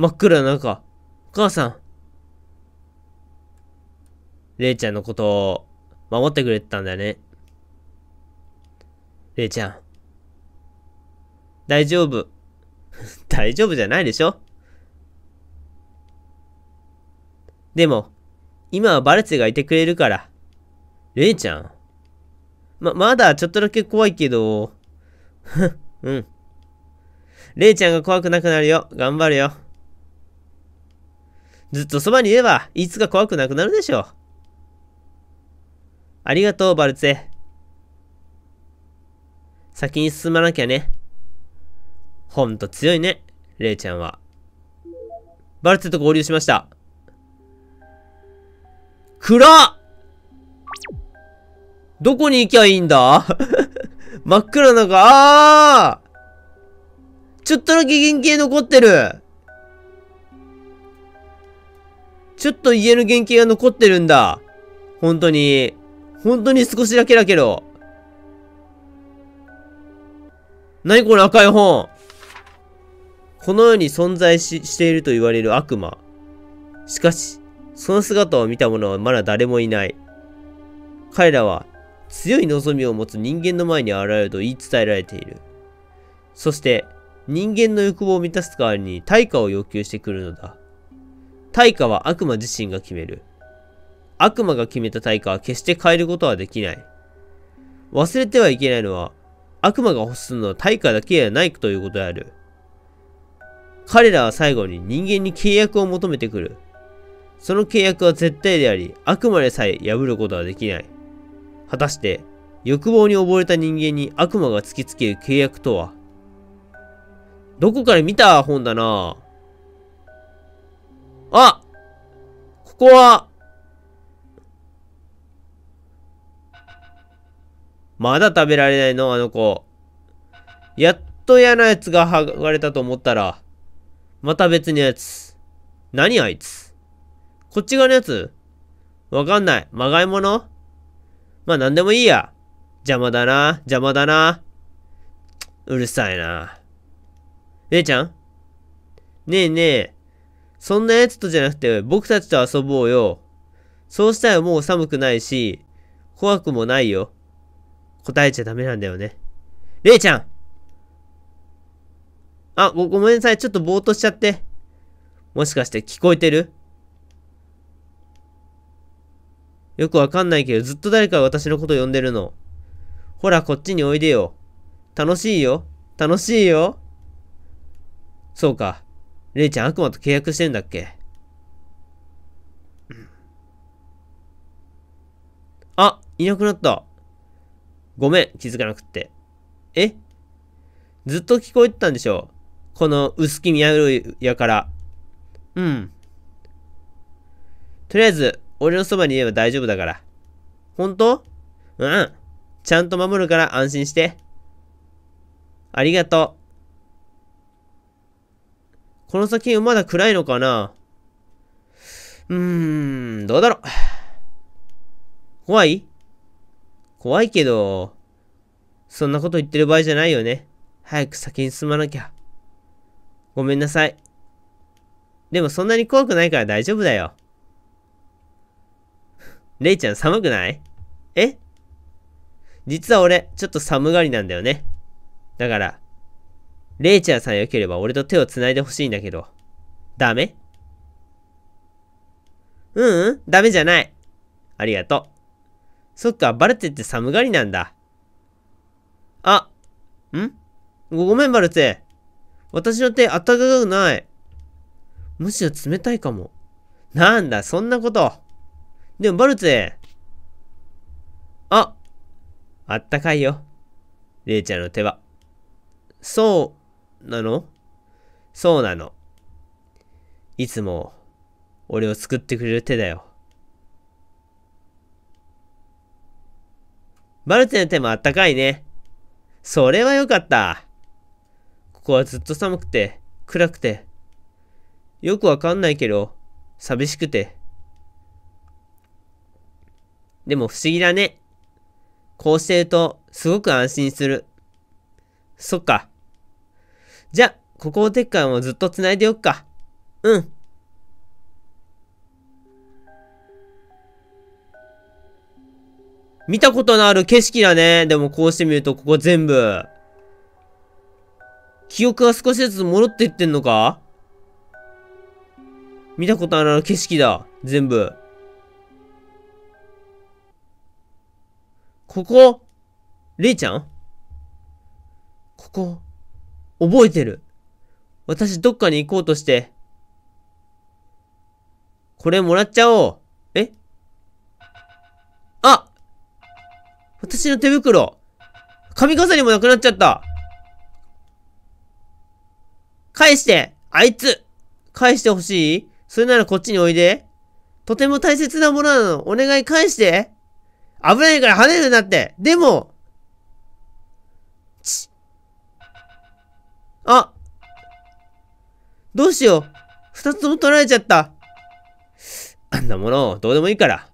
真っ暗な中、お母さん。れいちゃんのことを守ってくれてたんだよね。れいちゃん。大丈夫。大丈夫じゃないでしょでも、今はバレツがいてくれるから。れいちゃん。ま、まだちょっとだけ怖いけど。ふ うん。れいちゃんが怖くなくなるよ。頑張るよ。ずっとそばにいれば、いつか怖くなくなるでしょう。ありがとう、バルツェ。先に進まなきゃね。ほんと強いね、レイちゃんは。バルツェと合流しました。暗っどこに行きゃいいんだ 真っ暗なか、あーちょっとだけ原型残ってるちょっと家の原型が残ってるんだ。本当に。本当に少しだけだけど。何この赤い本この世に存在ししていると言われる悪魔。しかし、その姿を見た者はまだ誰もいない。彼らは強い望みを持つ人間の前に現れると言い伝えられている。そして、人間の欲望を満たす代わりに対価を要求してくるのだ。対価は悪魔自身が決める。悪魔が決めた対価は決して変えることはできない。忘れてはいけないのは、悪魔が欲するのは対価だけではないということである。彼らは最後に人間に契約を求めてくる。その契約は絶対であり、あくまでさえ破ることはできない。果たして、欲望に溺れた人間に悪魔が突きつける契約とはどこから見た本だなぁ。あここは、まだ食べられないのあの子。やっと嫌な奴が剥がれたと思ったら、また別のやつ。何あいつこっち側のやつわかんない。まがいものまあなんでもいいや。邪魔だな、邪魔だな。うるさいな。姉ちゃんねえねえ、そんな奴とじゃなくて、僕たちと遊ぼうよ。そうしたらもう寒くないし、怖くもないよ。答えちゃダメなんだよね。れいちゃんあ、ご、ごめんなさい。ちょっとぼーっとしちゃって。もしかして聞こえてるよくわかんないけど、ずっと誰かが私のこと呼んでるの。ほら、こっちにおいでよ。楽しいよ。楽しいよ。そうか。レイちゃん悪魔と契約してんだっけあ、いなくなった。ごめん、気づかなくって。えずっと聞こえてたんでしょこの薄気見破るやから。うん。とりあえず、俺のそばにいれば大丈夫だから。本当うん。ちゃんと守るから安心して。ありがとう。この先はまだ暗いのかなうーん、どうだろう。怖い怖いけど、そんなこと言ってる場合じゃないよね。早く先に進まなきゃ。ごめんなさい。でもそんなに怖くないから大丈夫だよ。レイちゃん寒くないえ実は俺、ちょっと寒がりなんだよね。だから、レイチャーさん良ければ俺と手を繋いでほしいんだけど。ダメううん、ダメじゃない。ありがとう。そっか、バルェって寒がりなんだ。あ、んごめん、バルェ。私の手、あったかくない。むしろ冷たいかも。なんだ、そんなこと。でも、バルェ。あ、あったかいよ。レイちゃんの手は。そう、なのそうなの。いつも、俺を救ってくれる手だよ。マルテの手もあったかいね。それはよかった。ここはずっと寒くて、暗くて、よくわかんないけど、寂しくて。でも不思議だね。こうしてると、すごく安心する。そっか。じゃ、ここをてっかもずっと繋いでおくか。うん。見たことのある景色だね。でもこうしてみると、ここ全部。記憶が少しずつ戻っていってんのか見たことのある景色だ。全部。ここ、れいちゃんここ。覚えてる。私どっかに行こうとして。これもらっちゃおう。えあ私の手袋。髪飾りもなくなっちゃった。返してあいつ返してほしいそれならこっちにおいで。とても大切なものなの。お願い返して危ないから跳ねるなってでもあどうしよう二つとも取られちゃった。あんなもの、どうでもいいから。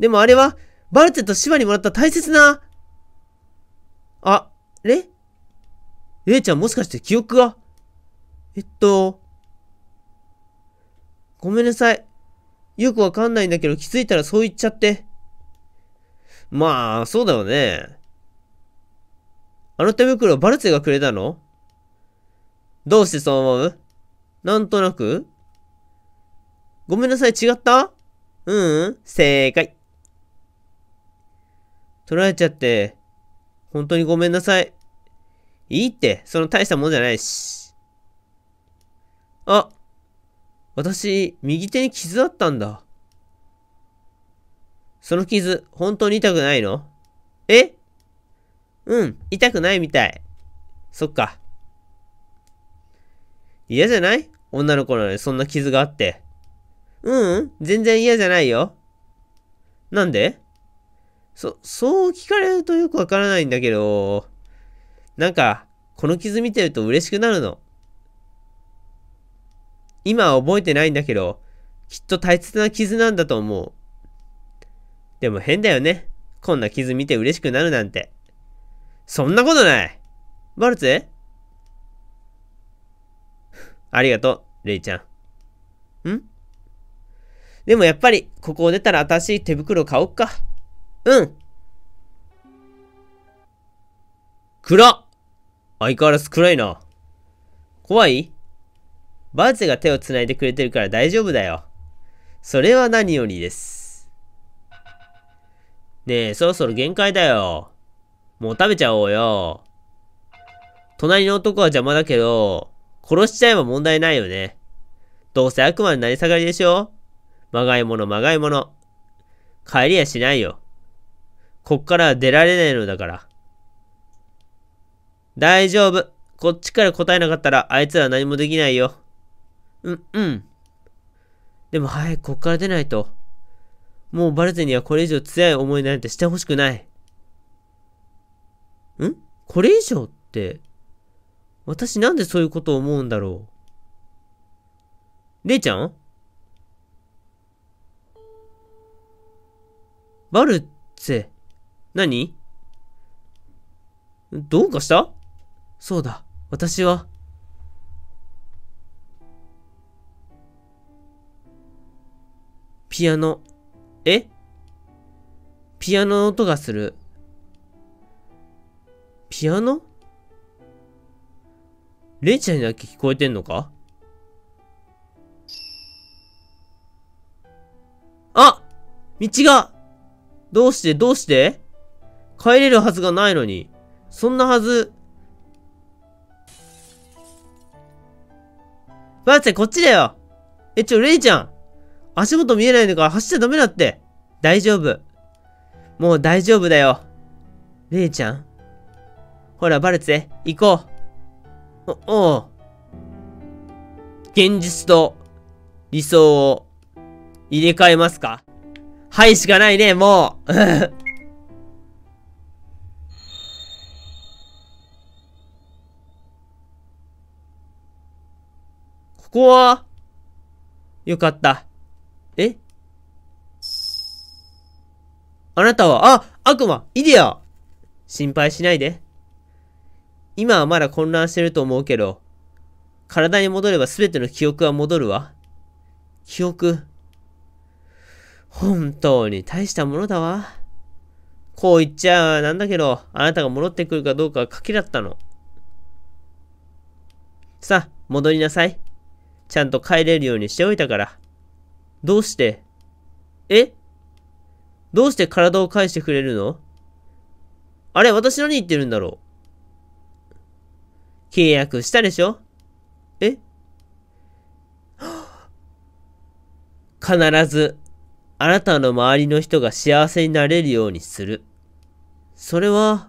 でもあれは、バルテとシバにもらった大切な、あ、れレイちゃんもしかして記憶が、えっと、ごめんなさい。よくわかんないんだけど気づいたらそう言っちゃって。まあ、そうだよね。あの手袋バルツェがくれたのどうしてそう思うなんとなくごめんなさい、違ったううん、正解。取られちゃって、本当にごめんなさい。いいって、その大したもんじゃないし。あ、私、右手に傷あったんだ。その傷、本当に痛くないのえうん、痛くないみたい。そっか。嫌じゃない女の子なのにそんな傷があって。ううん、全然嫌じゃないよ。なんでそ、そう聞かれるとよくわからないんだけど、なんか、この傷見てると嬉しくなるの。今は覚えてないんだけど、きっと大切な傷なんだと思う。でも変だよね。こんな傷見て嬉しくなるなんて。そんなことないバルツありがとう、レイちゃん。んでもやっぱり、ここを出たら私手袋買おっか。うん。暗相変わらず暗いな。怖いバーチが手を繋いでくれてるから大丈夫だよ。それは何よりです。ねえ、そろそろ限界だよ。もう食べちゃおうよ。隣の男は邪魔だけど、殺しちゃえば問題ないよね。どうせ悪魔になり下がりでしょまがいものまがいもの。帰りやしないよ。こっからは出られないのだから。大丈夫。こっちから答えなかったらあいつら何もできないよ。うん、うん。でも早くこっから出ないと。もうバルゼにはこれ以上強い思いなんてしてほしくない。んこれ以上って私なんでそういうことを思うんだろう。れいちゃんバルツ何どうかしたそうだ、私は。ピアノ。えピアノの音がする。ピアノレイちゃんにだけ聞こえてんのかあ道がどうしてどうして帰れるはずがないのに。そんなはず。ばあちゃん、こっちだよえ、ちょ、レイちゃん足元見えないのか走っちゃダメだって大丈夫。もう大丈夫だよ。レイちゃんほら、バレへ、行こう。お、お現実と理想を入れ替えますかはいしかないね、もう ここは、よかった。えあなたは、あ悪魔イデア心配しないで。今はまだ混乱してると思うけど、体に戻れば全ての記憶は戻るわ。記憶。本当に大したものだわ。こう言っちゃなんだけど、あなたが戻ってくるかどうかは賭だったの。さあ、戻りなさい。ちゃんと帰れるようにしておいたから。どうしてえどうして体を返してくれるのあれ、私何言ってるんだろう契約したでしょえ 必ず、あなたの周りの人が幸せになれるようにする。それは、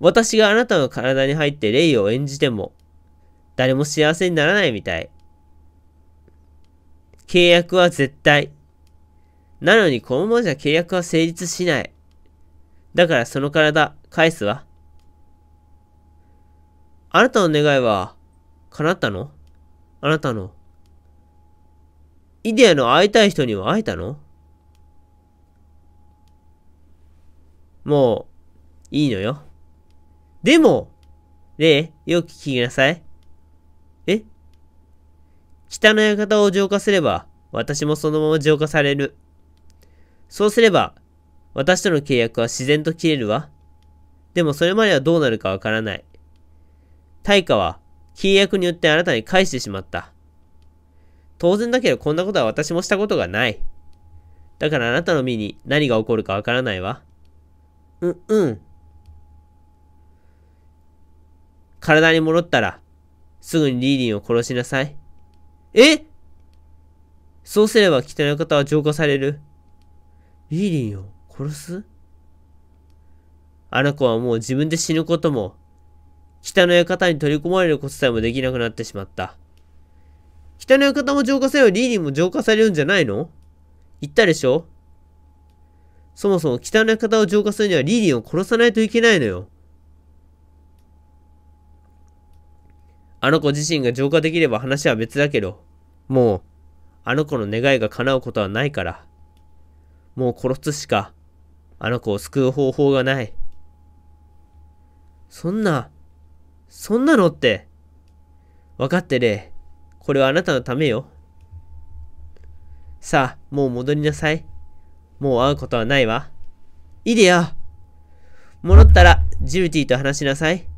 私があなたの体に入って霊を演じても、誰も幸せにならないみたい。契約は絶対。なのにこのままじゃ契約は成立しない。だからその体、返すわ。あなたの願いは、叶ったのあなたの。イデアの会いたい人には会えたのもう、いいのよ。でも、レイ、よく聞きなさい。え北の館を浄化すれば、私もそのまま浄化される。そうすれば、私との契約は自然と切れるわ。でもそれまではどうなるかわからない。対価は契約によってあなたに返してしまった。当然だけどこんなことは私もしたことがない。だからあなたの身に何が起こるかわからないわ。うん、うん。体に戻ったら、すぐにリーリンを殺しなさい。えそうすれば汚い方は浄化される。リーリンを殺すあの子はもう自分で死ぬことも北の館に取り込まれることさえもできなくなってしまった。北の館も浄化せよ、リーリンも浄化されるんじゃないの言ったでしょそもそも北の館を浄化するにはリーリンを殺さないといけないのよ。あの子自身が浄化できれば話は別だけど、もう、あの子の願いが叶うことはないから、もう殺すしか、あの子を救う方法がない。そんな、そんなのって。分かってね。これはあなたのためよ。さあ、もう戻りなさい。もう会うことはないわ。いでよ。戻ったら、ジルティと話しなさい。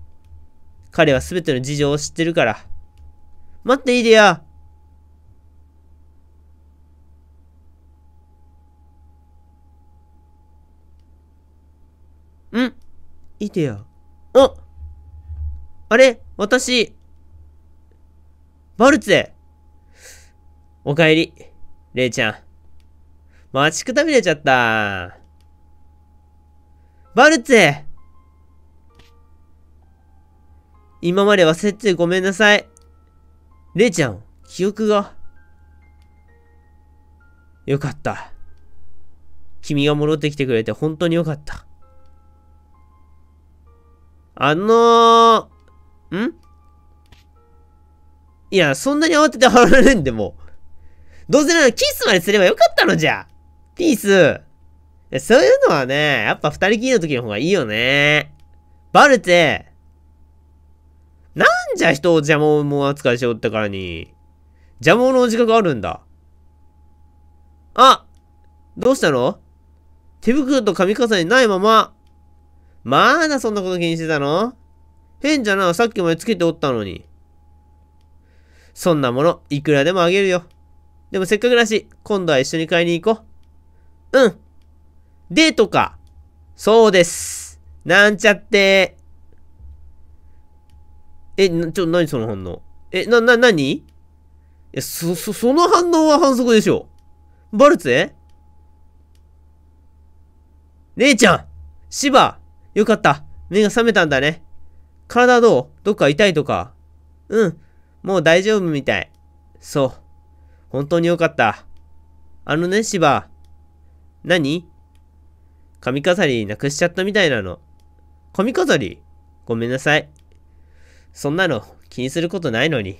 彼はすべての事情を知ってるから。待っていでよ。んいでよ。あっあれ私、バルツェおかえり、レイちゃん。待ちくたびれちゃった。バルツェ今まで忘れてごめんなさい。レイちゃん、記憶が。よかった。君が戻ってきてくれて本当によかった。あのー、んいや、そんなに慌てて貼られんでも。どうせならキスまですればよかったのじゃピースそういうのはね、やっぱ二人きりの時の方がいいよね。バルテ。なんじゃ人を邪魔者扱いしよったからに。邪魔者の自覚あるんだ。あどうしたの手袋と髪飾りないまま。まだそんなこと気にしてたの変じゃな、さっきまでつけておったのに。そんなもの、いくらでもあげるよ。でもせっかくだし、今度は一緒に買いに行こう。うん。デートか。そうです。なんちゃって。え、な、ちょ、何その反応。え、な、な、何え、そ、そ、その反応は反則でしょ。バルツェ姉ちゃん芝よかった。目が覚めたんだね。体どうどっか痛いとかうん。もう大丈夫みたい。そう。本当によかった。あのね、芝。何髪飾りなくしちゃったみたいなの。髪飾りごめんなさい。そんなの気にすることないのに。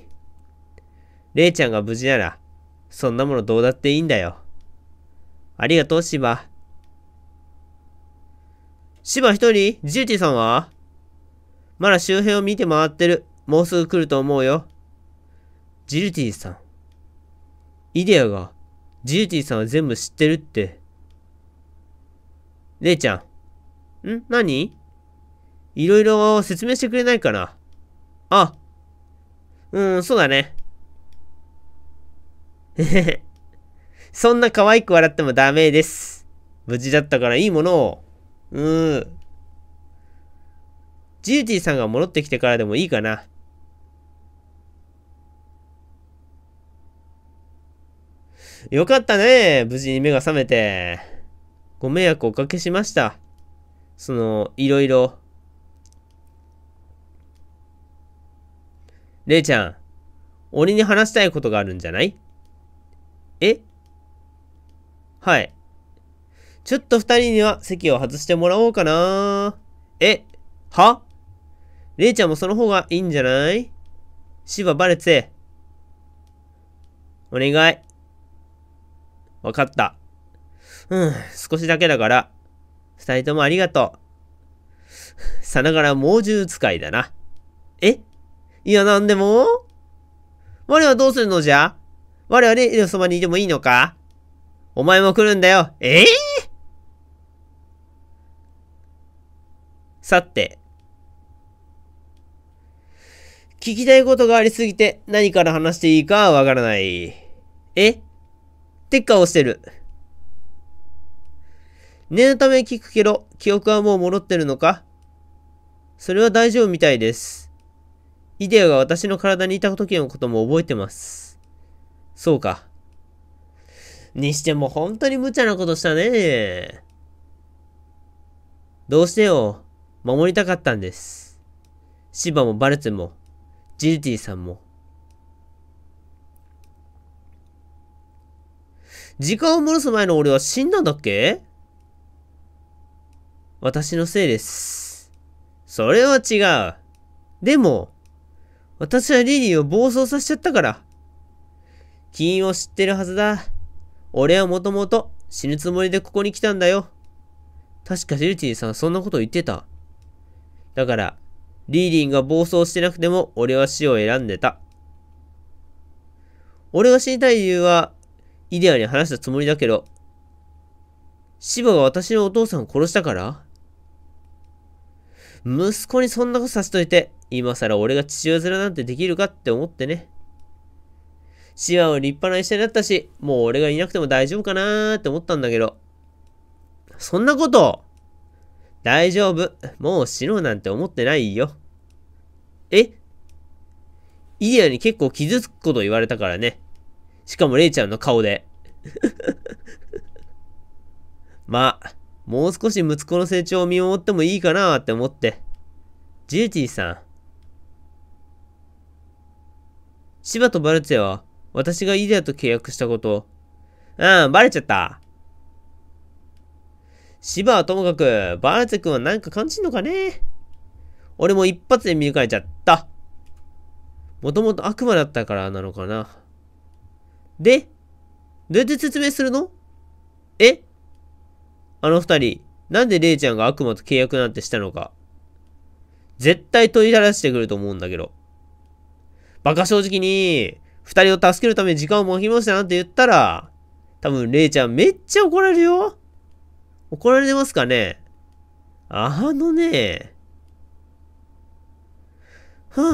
れいちゃんが無事なら、そんなものどうだっていいんだよ。ありがとう、芝。芝一人ジューティさんはまだ周辺を見て回ってる。もうすぐ来ると思うよ。ジルティさん。イデアが、ジルティさんは全部知ってるって。姉ちゃん。ん何いろいろ説明してくれないかな。あ。うん、そうだね。へへ。そんな可愛く笑ってもダメです。無事だったからいいものを。うーん。ジーティさんが戻ってきてからでもいいかな。よかったね。無事に目が覚めて。ご迷惑おかけしました。その、いろいろ。レイちゃん、俺に話したいことがあるんじゃないえはい。ちょっと二人には席を外してもらおうかな。えはレイちゃんもその方がいいんじゃないシババレて。お願い。わかった。うん、少しだけだから。二人ともありがとう。さながら猛獣使いだな。えいや、なんでも我はどうするのじゃ我はレイのそばにいてもいいのかお前も来るんだよ。ええー、さて、聞きたいことがありすぎて何から話していいかわからない。えって顔してる。念のため聞くけど、記憶はもう戻ってるのかそれは大丈夫みたいです。イデアが私の体にいた時のことも覚えてます。そうか。にしても本当に無茶なことしたね。どうしてよ。守りたかったんです。シバもバルツも。ジルティさんも。時間を戻す前の俺は死んだんだっけ私のせいです。それは違う。でも、私はリリーを暴走させちゃったから。金を知ってるはずだ。俺はもともと死ぬつもりでここに来たんだよ。確かジルティさんはそんなこと言ってた。だから、リーリンが暴走してなくても俺は死を選んでた。俺が死にたい理由は、イデアに話したつもりだけど、シバが私のお父さんを殺したから息子にそんなことさせといて、今更俺が父親面なんてできるかって思ってね。シバは立派な医者になったし、もう俺がいなくても大丈夫かなーって思ったんだけど、そんなこと大丈夫。もう死のうなんて思ってないよ。えイディアに結構傷つくこと言われたからね。しかもレイちゃんの顔で。まあ、もう少し息子の成長を見守ってもいいかなって思って。ジューティーさん。シとバルツェは、私がイデアと契約したこと。うん、バレちゃった。シバはともかく、バーツ君はなんか感じんのかね俺も一発で見抜かれちゃった。もともと悪魔だったからなのかな。で、どうやって説明するのえあの二人、なんでレイちゃんが悪魔と契約なんてしたのか。絶対問いだらしてくると思うんだけど。バカ正直に、二人を助けるために時間を巻きましたなんて言ったら、多分レイちゃんめっちゃ怒られるよ。怒られてますかねあのね、はぁ、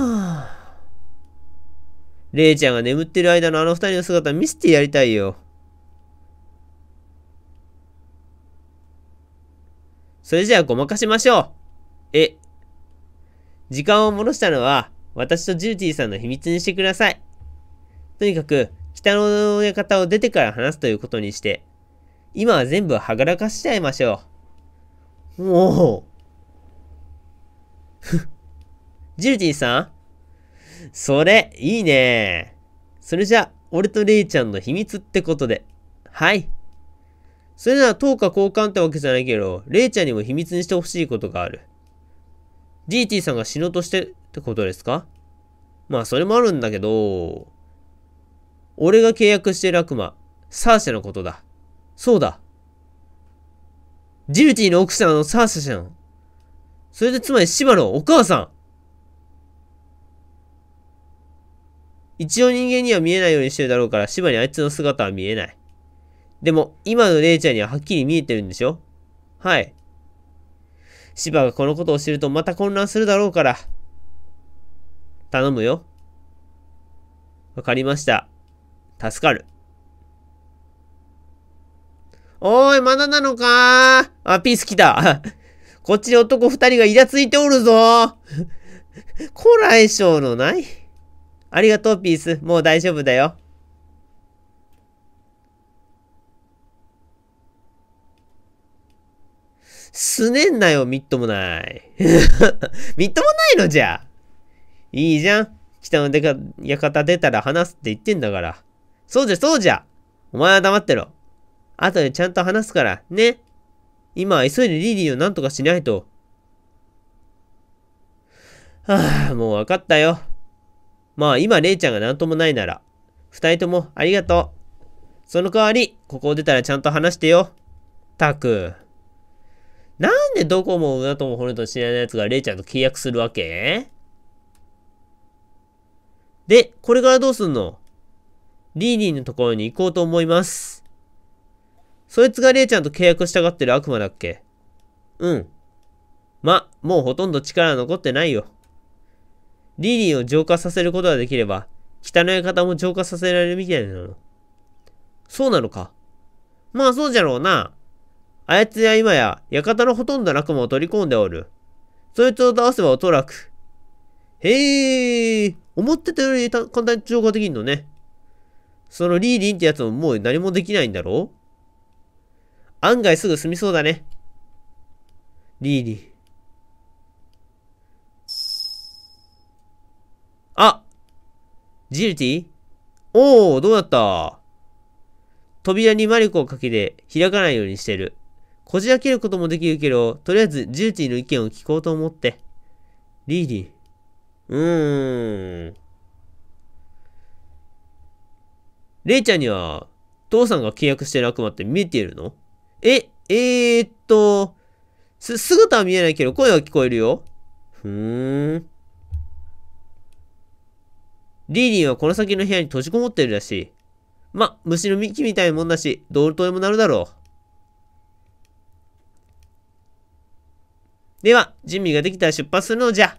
あ。レイちゃんが眠ってる間のあの二人の姿見せてやりたいよ。それじゃあごまかしましょう。え、時間を戻したのは私とジューティーさんの秘密にしてください。とにかく、北の親方を出てから話すということにして、今は全部はがらかしちゃいましょう。もう。ジルティさんそれ、いいねそれじゃ、俺とレイちゃんの秘密ってことで。はい。それなら等価交換ってわけじゃないけど、レイちゃんにも秘密にしてほしいことがある。GT さんが死のうとしてってことですかまあそれもあるんだけど、俺が契約してる悪魔、サーシャのことだ。そうだ。ジルティの奥さんのサーシャじゃん。それでつまりシバのお母さん。一応人間には見えないようにしてるだろうから、シバにあいつの姿は見えない。でも、今のレイちゃんにははっきり見えてるんでしょはい。シバがこのことを知るとまた混乱するだろうから。頼むよ。わかりました。助かる。おーい、まだなのかあ、ピース来た。こっちに男二人がイラついておるぞ。こら、来性のないありがとう、ピース。もう大丈夫だよ。すねんなよ、みっともない。みっともないのじゃ。いいじゃん。北のでか、館出たら話すって言ってんだから。そうじゃ、そうじゃ。お前は黙ってろ。後でちゃんと話すから、ね。今は急いでリリーを何とかしないと。はあ、もう分かったよ。まあ今、レイちゃんが何ともないなら、二人ともありがとう。その代わり、ここを出たらちゃんと話してよ。たく。なんでドコモだとも骨と知らない奴がレイちゃんと契約するわけで、これからどうすんのリーリーのところに行こうと思います。そいつがレイちゃんと契約したがってる悪魔だっけうん。ま、もうほとんど力残ってないよ。リリーを浄化させることができれば、北の館も浄化させられるみたいなの。そうなのか。まあそうじゃろうな。あやつや今や、館のほとんどの悪魔を取り込んでおる。そいつを倒せばおとらく。へえ、思ってたより簡単に浄化できんのね。そのリーリンってやつももう何もできないんだろう案外すぐ済みそうだね。リーリー。あジルティおー、どうなった扉に魔力をかけて開かないようにしてる。こじ開けることもできるけど、とりあえずジルティの意見を聞こうと思って。リーリー。うーん。レイちゃんには、父さんが契約してる悪魔って見えているのえ、えー、っと、す、姿は見えないけど声は聞こえるよ。ふーん。リーリンはこの先の部屋に閉じこもってるらしい。ま、虫の幹みたいなもんだし、どうとでもなるだろう。では、準備ができたら出発するのじゃ。